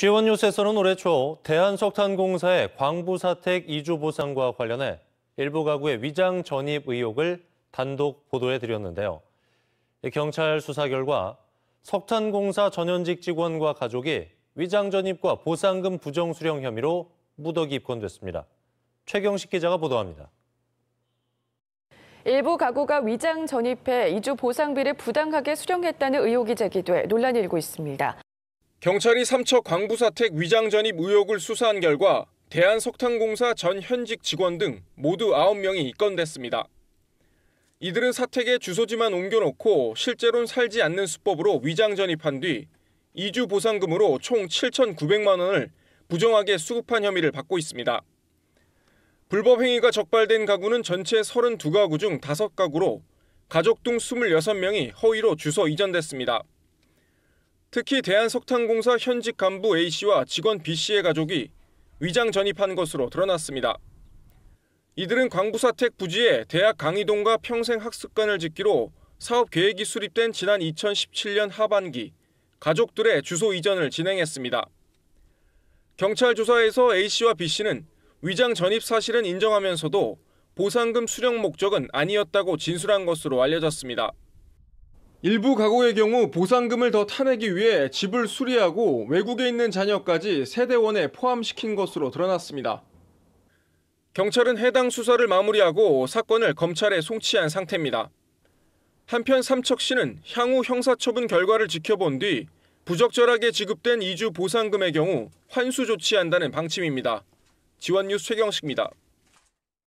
G1뉴스에서는 올해 초 대한석탄공사의 광부사택 이주 보상과 관련해 일부 가구의 위장 전입 의혹을 단독 보도해드렸는데요. 경찰 수사 결과 석탄공사 전현직 직원과 가족이 위장 전입과 보상금 부정 수령 혐의로 무더기 입건됐습니다. 최경식 기자가 보도합니다. 일부 가구가 위장 전입해 이주 보상비를 부당하게 수령했다는 의혹이 제기돼 논란이 일고 있습니다. 경찰이 삼차 광부사택 위장전입 의혹을 수사한 결과 대한석탄공사 전 현직 직원 등 모두 9명이 입건됐습니다. 이들은 사택에 주소지만 옮겨놓고 실제로는 살지 않는 수법으로 위장 전입한 뒤 2주 보상금으로 총 7,900만 원을 부정하게 수급한 혐의를 받고 있습니다. 불법 행위가 적발된 가구는 전체 32가구 중 5가구로 가족 등 26명이 허위로 주소 이전됐습니다. 특히 대한석탄공사 현직 간부 A씨와 직원 B씨의 가족이 위장 전입한 것으로 드러났습니다. 이들은 광부사택 부지에 대학 강의동과 평생 학습관을 짓기로 사업 계획이 수립된 지난 2017년 하반기 가족들의 주소 이전을 진행했습니다. 경찰 조사에서 A씨와 B씨는 위장 전입 사실은 인정하면서도 보상금 수령 목적은 아니었다고 진술한 것으로 알려졌습니다. 일부 가구의 경우 보상금을 더 타내기 위해 집을 수리하고 외국에 있는 자녀까지 세대원에 포함시킨 것으로 드러났습니다. 경찰은 해당 수사를 마무리하고 사건을 검찰에 송치한 상태입니다. 한편 삼척 씨는 향후 형사처분 결과를 지켜본 뒤 부적절하게 지급된 이주 보상금의 경우 환수 조치한다는 방침입니다. 지원뉴스 최경식입니다.